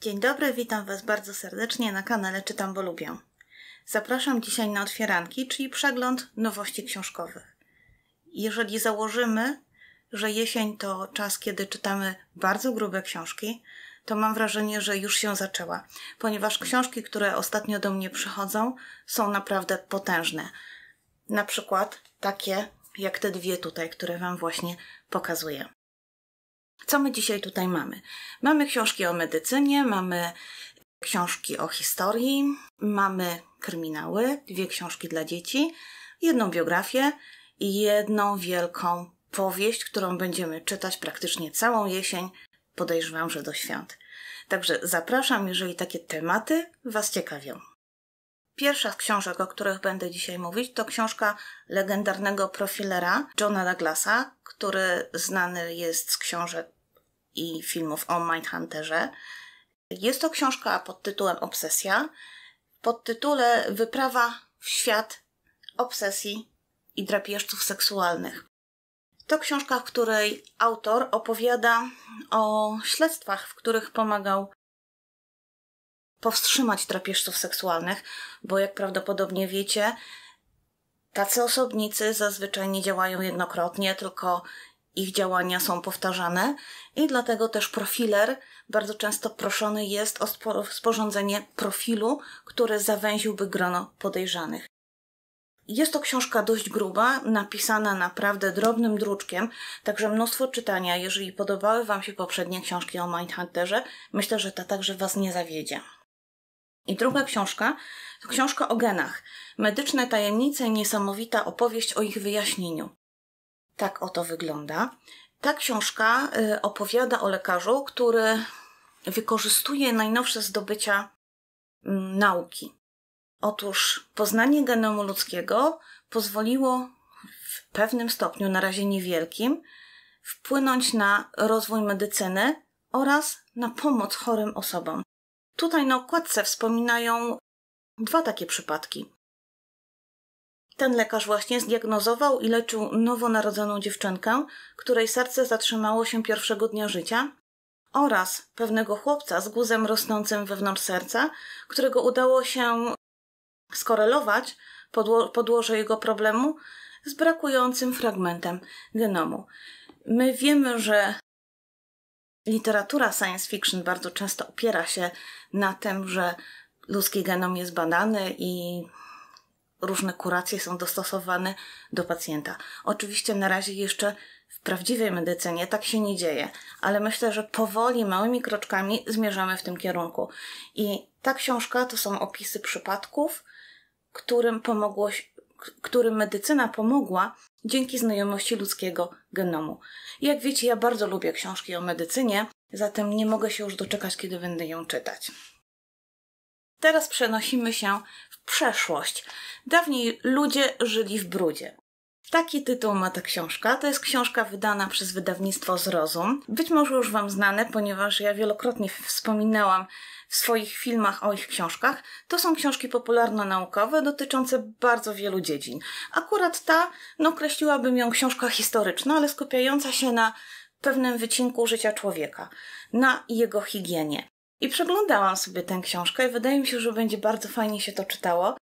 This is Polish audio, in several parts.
Dzień dobry, witam Was bardzo serdecznie na kanale Czytam, bo lubię. Zapraszam dzisiaj na otwieranki, czyli przegląd nowości książkowych. Jeżeli założymy, że jesień to czas, kiedy czytamy bardzo grube książki, to mam wrażenie, że już się zaczęła, ponieważ książki, które ostatnio do mnie przychodzą, są naprawdę potężne. Na przykład takie jak te dwie tutaj, które Wam właśnie pokazuję. Co my dzisiaj tutaj mamy? Mamy książki o medycynie, mamy książki o historii, mamy kryminały, dwie książki dla dzieci, jedną biografię i jedną wielką powieść, którą będziemy czytać praktycznie całą jesień, podejrzewam, że do świąt. Także zapraszam, jeżeli takie tematy Was ciekawią. Pierwsza z książek, o których będę dzisiaj mówić, to książka legendarnego profilera Johna Douglasa, który znany jest z książek i filmów o Mindhunterze. Jest to książka pod tytułem Obsesja, pod tytule Wyprawa w świat obsesji i drapieżców seksualnych. To książka, w której autor opowiada o śledztwach, w których pomagał powstrzymać drapieżców seksualnych, bo jak prawdopodobnie wiecie, tacy osobnicy zazwyczaj nie działają jednokrotnie, tylko ich działania są powtarzane i dlatego też profiler bardzo często proszony jest o sporządzenie profilu, który zawęziłby grono podejrzanych. Jest to książka dość gruba, napisana naprawdę drobnym druczkiem, także mnóstwo czytania. Jeżeli podobały Wam się poprzednie książki o Mindhunterze, myślę, że ta także Was nie zawiedzie. I druga książka to książka o genach. Medyczne tajemnice, niesamowita opowieść o ich wyjaśnieniu. Tak oto wygląda. Ta książka y, opowiada o lekarzu, który wykorzystuje najnowsze zdobycia mm, nauki. Otóż poznanie genomu ludzkiego pozwoliło w pewnym stopniu, na razie niewielkim, wpłynąć na rozwój medycyny oraz na pomoc chorym osobom. Tutaj na okładce wspominają dwa takie przypadki. Ten lekarz właśnie zdiagnozował i leczył nowonarodzoną dziewczynkę, której serce zatrzymało się pierwszego dnia życia, oraz pewnego chłopca z guzem rosnącym wewnątrz serca, którego udało się skorelować podło podłoże jego problemu z brakującym fragmentem genomu. My wiemy, że literatura science fiction bardzo często opiera się na tym, że ludzki genom jest badany i różne kuracje są dostosowane do pacjenta. Oczywiście na razie jeszcze w prawdziwej medycynie tak się nie dzieje, ale myślę, że powoli, małymi kroczkami zmierzamy w tym kierunku. I ta książka to są opisy przypadków, którym pomogło którym medycyna pomogła dzięki znajomości ludzkiego genomu. Jak wiecie, ja bardzo lubię książki o medycynie, zatem nie mogę się już doczekać, kiedy będę ją czytać. Teraz przenosimy się w przeszłość. Dawniej ludzie żyli w brudzie. Taki tytuł ma ta książka. To jest książka wydana przez wydawnictwo Zrozum. Być może już Wam znane, ponieważ ja wielokrotnie wspominałam w swoich filmach o ich książkach. To są książki popularno-naukowe dotyczące bardzo wielu dziedzin. Akurat ta, no określiłabym ją książka historyczna, ale skupiająca się na pewnym wycinku życia człowieka, na jego higienie. I przeglądałam sobie tę książkę i wydaje mi się, że będzie bardzo fajnie się to czytało.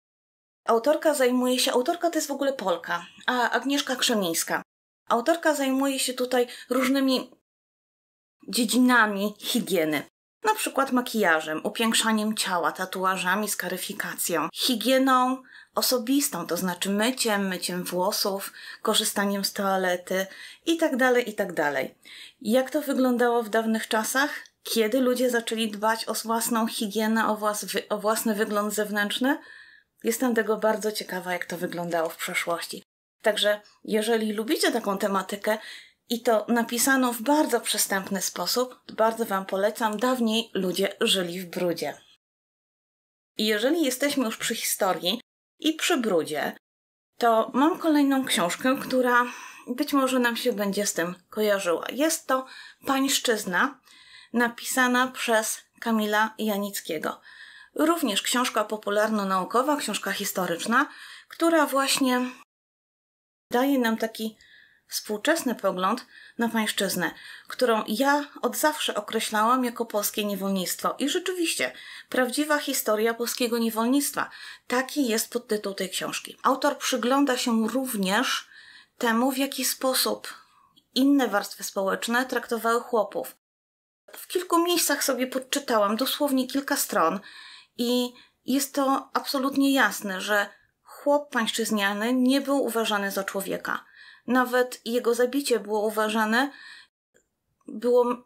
Autorka zajmuje się, autorka to jest w ogóle Polka, a Agnieszka Krzemińska. Autorka zajmuje się tutaj różnymi dziedzinami higieny. Na przykład makijażem, upiększaniem ciała, tatuażami, skaryfikacją, higieną osobistą, to znaczy myciem, myciem włosów, korzystaniem z toalety itd., tak itd. Tak Jak to wyglądało w dawnych czasach? Kiedy ludzie zaczęli dbać o własną higienę, o, włas, o własny wygląd zewnętrzny? Jestem tego bardzo ciekawa, jak to wyglądało w przeszłości. Także jeżeli lubicie taką tematykę i to napisano w bardzo przystępny sposób, bardzo Wam polecam, dawniej ludzie żyli w brudzie. I jeżeli jesteśmy już przy historii i przy brudzie, to mam kolejną książkę, która być może nam się będzie z tym kojarzyła. Jest to Pańszczyzna, napisana przez Kamila Janickiego również książka popularno-naukowa, książka historyczna, która właśnie daje nam taki współczesny pogląd na pańszczyznę, którą ja od zawsze określałam jako polskie niewolnictwo. I rzeczywiście, prawdziwa historia polskiego niewolnictwa. Taki jest podtytuł tej książki. Autor przygląda się również temu, w jaki sposób inne warstwy społeczne traktowały chłopów. W kilku miejscach sobie podczytałam, dosłownie kilka stron, i jest to absolutnie jasne, że chłop pańszczyzniany nie był uważany za człowieka. Nawet jego zabicie było uważane, było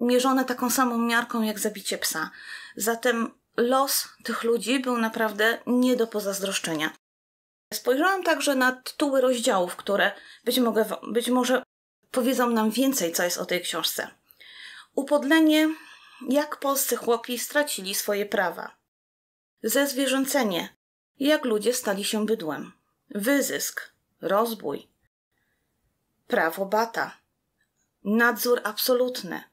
mierzone taką samą miarką jak zabicie psa. Zatem los tych ludzi był naprawdę nie do pozazdroszczenia. Spojrzałam także na tytuły rozdziałów, które być, być może powiedzą nam więcej, co jest o tej książce. Upodlenie, jak polscy chłopi stracili swoje prawa zezwierzęcenie, jak ludzie stali się bydłem, wyzysk, rozbój, prawo bata, nadzór absolutny.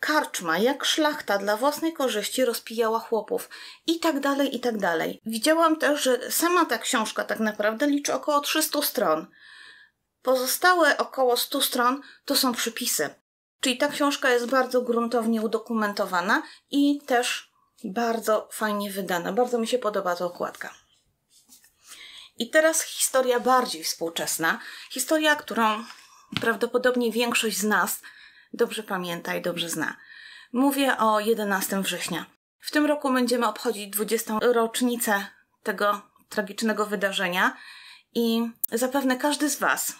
Karczma, jak szlachta dla własnej korzyści rozpijała chłopów i tak dalej, i tak dalej. Widziałam też, że sama ta książka tak naprawdę liczy około 300 stron. Pozostałe około 100 stron to są przypisy. Czyli ta książka jest bardzo gruntownie udokumentowana i też bardzo fajnie wydana, bardzo mi się podoba ta okładka. I teraz historia bardziej współczesna. Historia, którą prawdopodobnie większość z nas dobrze pamięta i dobrze zna. Mówię o 11 września. W tym roku będziemy obchodzić 20. rocznicę tego tragicznego wydarzenia i zapewne każdy z Was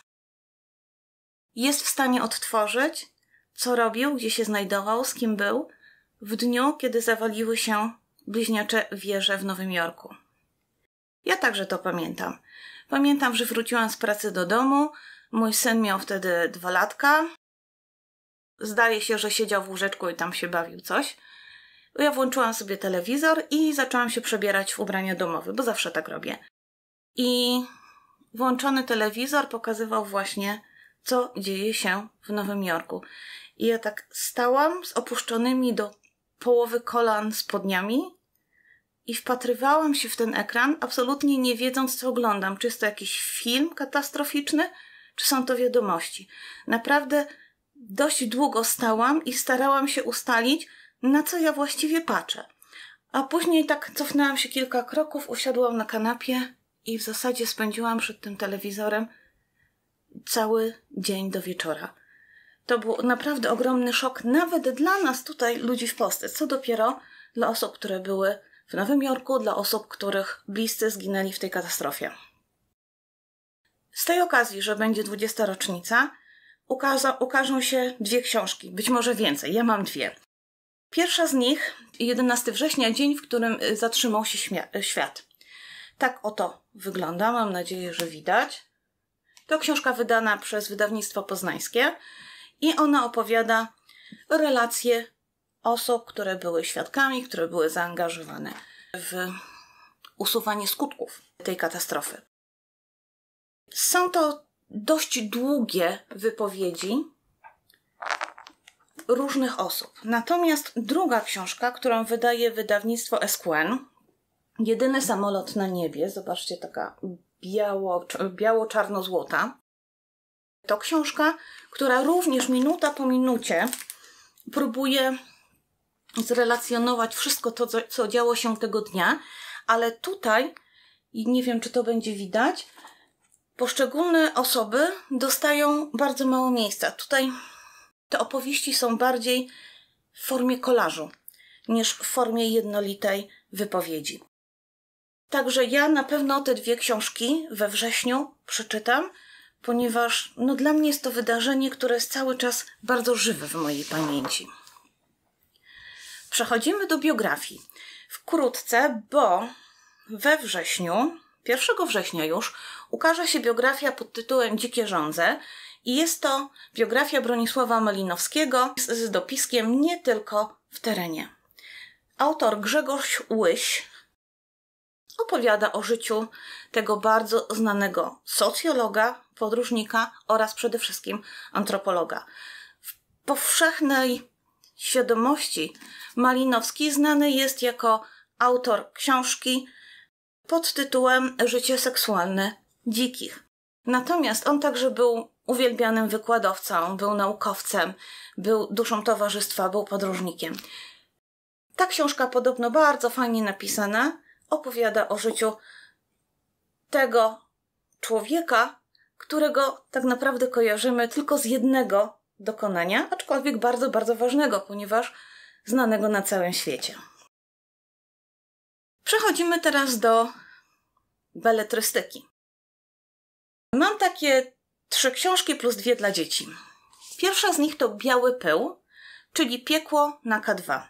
jest w stanie odtworzyć, co robił, gdzie się znajdował, z kim był, w dniu, kiedy zawaliły się bliźniacze wieże w Nowym Jorku. Ja także to pamiętam. Pamiętam, że wróciłam z pracy do domu. Mój syn miał wtedy dwa latka. Zdaje się, że siedział w łóżeczku i tam się bawił coś. Ja włączyłam sobie telewizor i zaczęłam się przebierać w ubrania domowe, bo zawsze tak robię. I włączony telewizor pokazywał właśnie, co dzieje się w Nowym Jorku. I ja tak stałam z opuszczonymi do połowy kolan spodniami i wpatrywałam się w ten ekran, absolutnie nie wiedząc, co oglądam. Czy jest to jakiś film katastroficzny, czy są to wiadomości. Naprawdę dość długo stałam i starałam się ustalić, na co ja właściwie patrzę. A później tak cofnęłam się kilka kroków, usiadłam na kanapie i w zasadzie spędziłam przed tym telewizorem cały dzień do wieczora. To był naprawdę ogromny szok, nawet dla nas tutaj, ludzi w Polsce. Co dopiero dla osób, które były w Nowym Jorku, dla osób, których bliscy zginęli w tej katastrofie. Z tej okazji, że będzie 20. rocznica, ukaza- ukażą się dwie książki, być może więcej. Ja mam dwie. Pierwsza z nich, 11 września, dzień, w którym y, zatrzymał się śmia- y, świat. Tak oto wygląda, mam nadzieję, że widać. To książka wydana przez wydawnictwo poznańskie i ona opowiada relacje osób, które były świadkami, które były zaangażowane w usuwanie skutków tej katastrofy. Są to dość długie wypowiedzi różnych osób. Natomiast druga książka, którą wydaje wydawnictwo SQN, Jedyny samolot na niebie, zobaczcie, taka biało, biało-czarno-złota, to książka, która również minuta po minucie próbuje zrelacjonować wszystko to, co działo się tego dnia, ale tutaj, i nie wiem czy to będzie widać, poszczególne osoby dostają bardzo mało miejsca. Tutaj te opowieści są bardziej w formie kolażu niż w formie jednolitej wypowiedzi. Także ja na pewno te dwie książki we wrześniu przeczytam ponieważ no, dla mnie jest to wydarzenie, które jest cały czas bardzo żywe w mojej pamięci. Przechodzimy do biografii. Wkrótce, bo we wrześniu, 1 września już, ukaże się biografia pod tytułem Dzikie Rządze i jest to biografia Bronisława Malinowskiego z, z dopiskiem nie tylko w terenie. Autor Grzegorz Łyś opowiada o życiu tego bardzo znanego socjologa, podróżnika oraz przede wszystkim antropologa. W powszechnej świadomości Malinowski znany jest jako autor książki pod tytułem Życie seksualne dzikich. Natomiast on także był uwielbianym wykładowcą, był naukowcem, był duszą towarzystwa, był podróżnikiem. Ta książka, podobno bardzo fajnie napisana, opowiada o życiu tego człowieka, którego tak naprawdę kojarzymy tylko z jednego dokonania, aczkolwiek bardzo, bardzo ważnego, ponieważ znanego na całym świecie. Przechodzimy teraz do beletrystyki. Mam takie trzy książki plus dwie dla dzieci. Pierwsza z nich to Biały Pył, czyli Piekło na K2.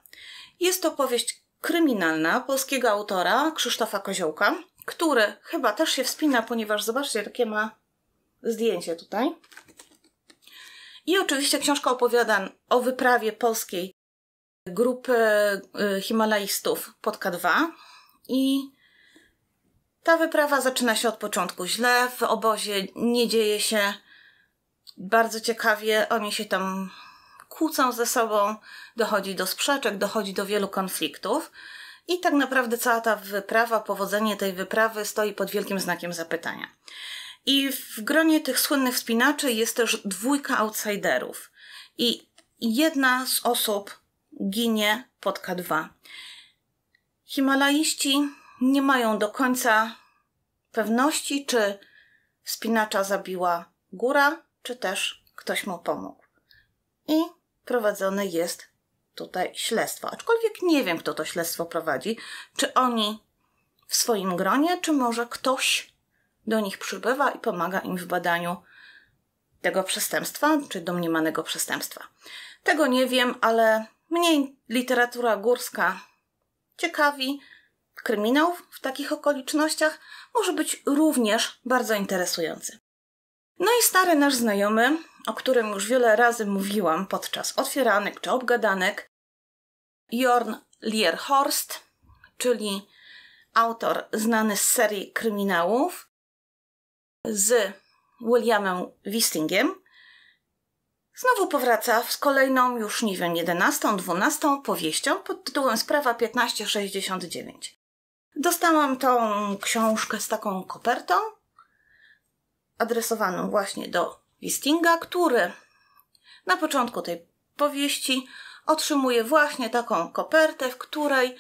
Jest to powieść kryminalna polskiego autora Krzysztofa Koziołka, który chyba też się wspina, ponieważ zobaczcie, jakie ma zdjęcie tutaj. I oczywiście książka opowiada o wyprawie polskiej grupy y, Himalajstów pod K2 i ta wyprawa zaczyna się od początku źle, w obozie nie dzieje się bardzo ciekawie, oni się tam kłócą ze sobą, dochodzi do sprzeczek, dochodzi do wielu konfliktów i tak naprawdę cała ta wyprawa, powodzenie tej wyprawy stoi pod wielkim znakiem zapytania. I w gronie tych słynnych wspinaczy jest też dwójka outsiderów. I jedna z osób ginie pod K2. Himalaiści nie mają do końca pewności, czy wspinacza zabiła góra, czy też ktoś mu pomógł. I prowadzone jest tutaj śledztwo. Aczkolwiek nie wiem, kto to śledztwo prowadzi. Czy oni w swoim gronie, czy może ktoś do nich przybywa i pomaga im w badaniu tego przestępstwa, czy domniemanego przestępstwa. Tego nie wiem, ale mnie literatura górska ciekawi. Kryminał w takich okolicznościach może być również bardzo interesujący. No i stary nasz znajomy, o którym już wiele razy mówiłam podczas otwieranek czy obgadanek, Jorn Lierhorst, czyli autor znany z serii kryminałów, z Williamem Wistingiem. Znowu powraca z kolejną, już nie wiem, 11, 12 powieścią pod tytułem Sprawa 1569. Dostałam tą książkę z taką kopertą, adresowaną właśnie do Wistinga, który na początku tej powieści otrzymuje właśnie taką kopertę, w której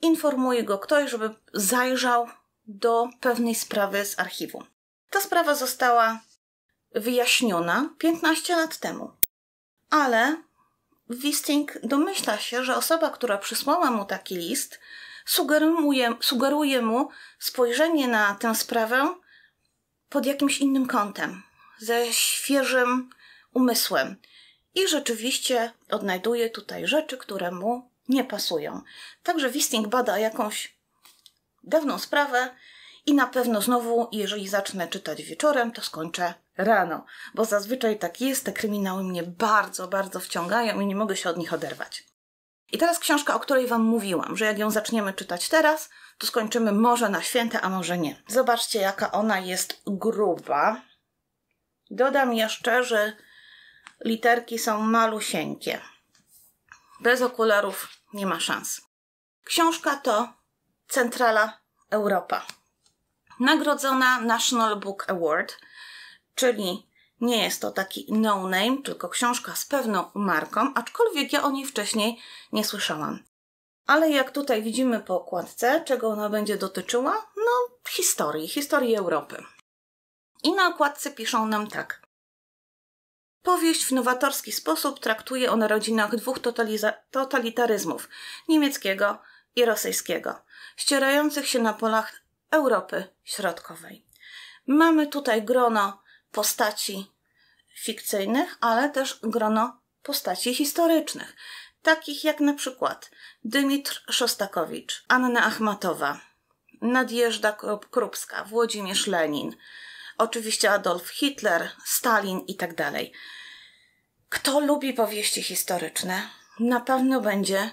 informuje go ktoś, żeby zajrzał do pewnej sprawy z archiwum. Ta sprawa została wyjaśniona 15 lat temu, ale Wisting domyśla się, że osoba, która przysłała mu taki list, sugeruje, sugeruje mu spojrzenie na tę sprawę pod jakimś innym kątem, ze świeżym umysłem. I rzeczywiście odnajduje tutaj rzeczy, które mu nie pasują. Także Wisting bada jakąś dawną sprawę i na pewno znowu, jeżeli zacznę czytać wieczorem, to skończę rano, bo zazwyczaj tak jest, te kryminały mnie bardzo, bardzo wciągają i nie mogę się od nich oderwać. I teraz książka, o której Wam mówiłam, że jak ją zaczniemy czytać teraz, to skończymy może na święte, a może nie. Zobaczcie, jaka ona jest gruba. Dodam jeszcze, że literki są malusieńkie. Bez okularów nie ma szans. Książka to Centrala Europa nagrodzona National Book Award, czyli nie jest to taki no-name, tylko książka z pewną marką, aczkolwiek ja o niej wcześniej nie słyszałam. Ale jak tutaj widzimy po okładce, czego ona będzie dotyczyła? No, historii, historii Europy. I na okładce piszą nam tak. Powieść w nowatorski sposób traktuje o narodzinach dwóch totalitaryzmów niemieckiego i rosyjskiego, ścierających się na polach Europy Środkowej. Mamy tutaj grono postaci fikcyjnych, ale też grono postaci historycznych, takich jak na przykład Dymitr Szostakowicz, Anna Achmatowa, Nadjeżdża Krupska, Włodzimierz Lenin, oczywiście Adolf Hitler, Stalin itd. Tak Kto lubi powieści historyczne, na pewno będzie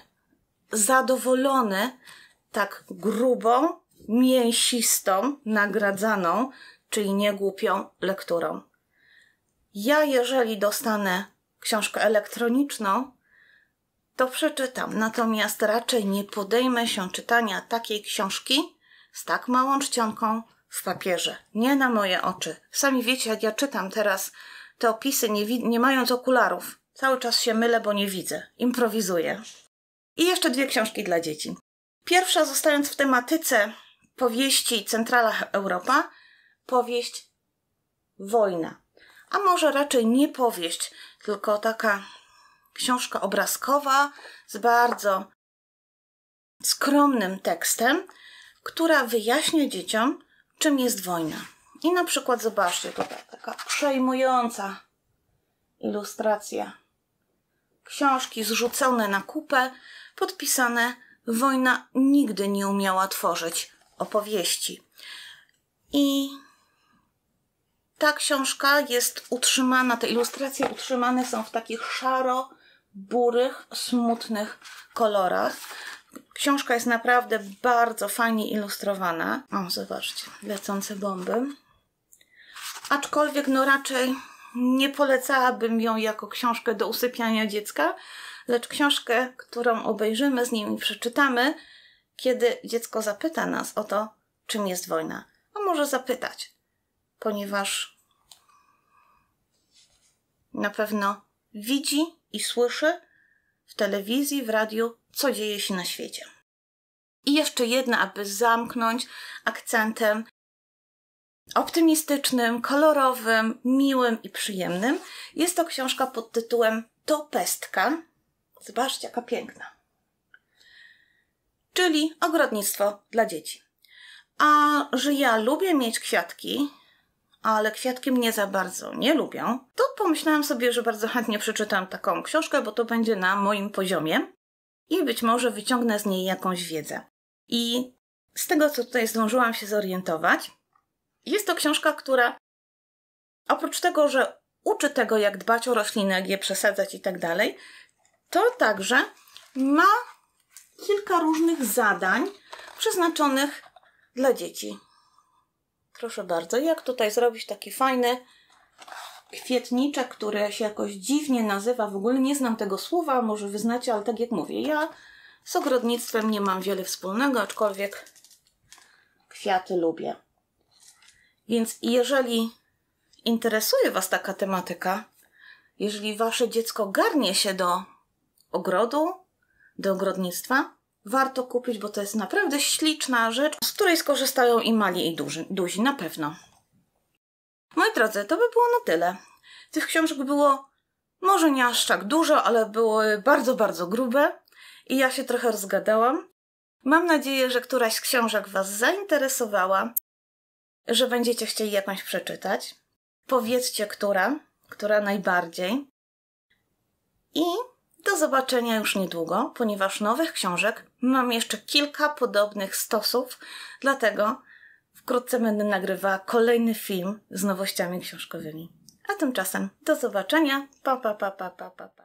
zadowolony tak grubą mięsistą, nagradzaną, czyli niegłupią lekturą. Ja, jeżeli dostanę książkę elektroniczną, to przeczytam, natomiast raczej nie podejmę się czytania takiej książki z tak małą czcionką w papierze. Nie na moje oczy. Sami wiecie, jak ja czytam teraz te opisy, nie, nie mając okularów. Cały czas się mylę, bo nie widzę. Improwizuję. I jeszcze dwie książki dla dzieci. Pierwsza, zostając w tematyce powieści Centrala Europa powieść Wojna. A może raczej nie powieść, tylko taka książka obrazkowa z bardzo skromnym tekstem, która wyjaśnia dzieciom, czym jest wojna. I na przykład zobaczcie, tutaj taka przejmująca ilustracja. Książki zrzucone na kupę, podpisane Wojna nigdy nie umiała tworzyć opowieści. I ta książka jest utrzymana, te ilustracje utrzymane są w takich szaro-burych, smutnych kolorach. Książka jest naprawdę bardzo fajnie ilustrowana. O, zobaczcie, lecące bomby. Aczkolwiek, no raczej nie polecałabym ją jako książkę do usypiania dziecka, lecz książkę, którą obejrzymy z nim i przeczytamy, kiedy dziecko zapyta nas o to, czym jest wojna. A może zapytać, ponieważ na pewno widzi i słyszy w telewizji, w radiu, co dzieje się na świecie. I jeszcze jedna, aby zamknąć akcentem optymistycznym, kolorowym, miłym i przyjemnym. Jest to książka pod tytułem To pestka. Zobaczcie, jaka piękna czyli ogrodnictwo dla dzieci. A że ja lubię mieć kwiatki, ale kwiatki mnie za bardzo nie lubią, to pomyślałam sobie, że bardzo chętnie przeczytam taką książkę, bo to będzie na moim poziomie i być może wyciągnę z niej jakąś wiedzę. I z tego, co tutaj zdążyłam się zorientować, jest to książka, która oprócz tego, że uczy tego, jak dbać o rośliny, jak je przesadzać i tak dalej, to także ma kilka różnych zadań przeznaczonych dla dzieci. Proszę bardzo, jak tutaj zrobić taki fajny kwietniczek, który się jakoś dziwnie nazywa, w ogóle nie znam tego słowa, może wyznacie, ale tak jak mówię, ja z ogrodnictwem nie mam wiele wspólnego, aczkolwiek kwiaty lubię. Więc jeżeli interesuje Was taka tematyka, jeżeli Wasze dziecko garnie się do ogrodu, do ogrodnictwa. Warto kupić, bo to jest naprawdę śliczna rzecz, z której skorzystają i mali, i duży, duzi, na pewno. Moi drodzy, to by było na tyle. Tych książek było może nie aż tak dużo, ale były bardzo, bardzo grube i ja się trochę rozgadałam. Mam nadzieję, że któraś z książek Was zainteresowała, że będziecie chcieli jakąś przeczytać. Powiedzcie, która, która najbardziej. I do zobaczenia już niedługo, ponieważ nowych książek mam jeszcze kilka podobnych stosów, dlatego wkrótce będę nagrywała kolejny film z nowościami książkowymi. A tymczasem do zobaczenia. Pa, pa, pa, pa, pa, pa.